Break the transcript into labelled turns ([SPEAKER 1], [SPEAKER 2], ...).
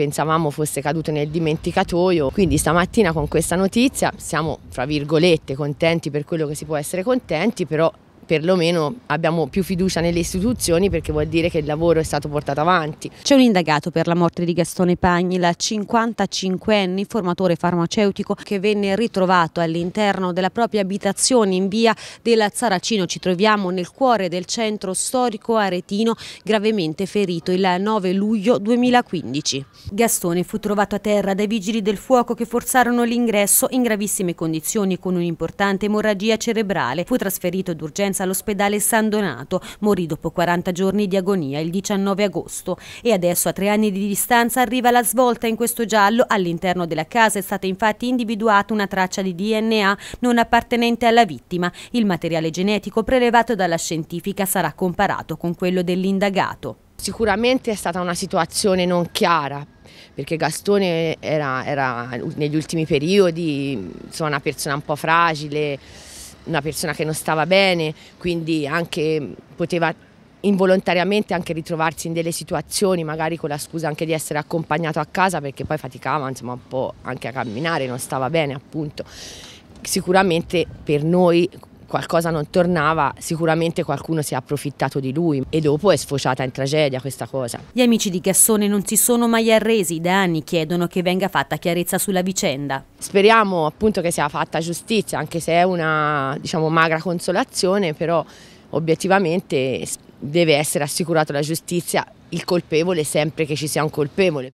[SPEAKER 1] pensavamo fosse caduto nel dimenticatoio. Quindi stamattina con questa notizia siamo, fra virgolette, contenti per quello che si può essere contenti, però perlomeno abbiamo più fiducia nelle istituzioni perché vuol dire che il lavoro è stato portato avanti. C'è un
[SPEAKER 2] indagato per la morte di Gastone Pagni, la 55enne formatore farmaceutico che venne ritrovato all'interno della propria abitazione in via della Saracino. Ci troviamo nel cuore del centro storico aretino, gravemente ferito il 9 luglio 2015. Gastone fu trovato a terra dai vigili del fuoco che forzarono l'ingresso in gravissime condizioni con un'importante emorragia cerebrale. Fu trasferito d'urgenza urgenza all'ospedale San Donato, morì dopo 40 giorni di agonia il 19 agosto e adesso a tre anni di distanza arriva la svolta in questo giallo. All'interno della casa è stata infatti individuata una traccia di DNA non appartenente alla vittima. Il materiale genetico prelevato dalla scientifica sarà comparato con quello dell'indagato. Sicuramente è stata una situazione
[SPEAKER 1] non chiara perché Gastone era, era negli ultimi periodi insomma, una persona un po' fragile, una persona che non stava bene, quindi anche poteva involontariamente anche ritrovarsi in delle situazioni, magari con la scusa anche di essere accompagnato a casa perché poi faticava insomma, un po' anche a camminare, non stava bene appunto. Sicuramente per noi qualcosa non tornava, sicuramente qualcuno si è approfittato di lui e dopo è sfociata in tragedia questa cosa.
[SPEAKER 2] Gli amici di Gassone non si sono mai arresi, da anni chiedono che venga fatta chiarezza sulla vicenda. Speriamo
[SPEAKER 1] appunto che sia fatta giustizia, anche se è una diciamo, magra consolazione, però obiettivamente deve essere assicurata la giustizia il colpevole sempre che ci sia un colpevole.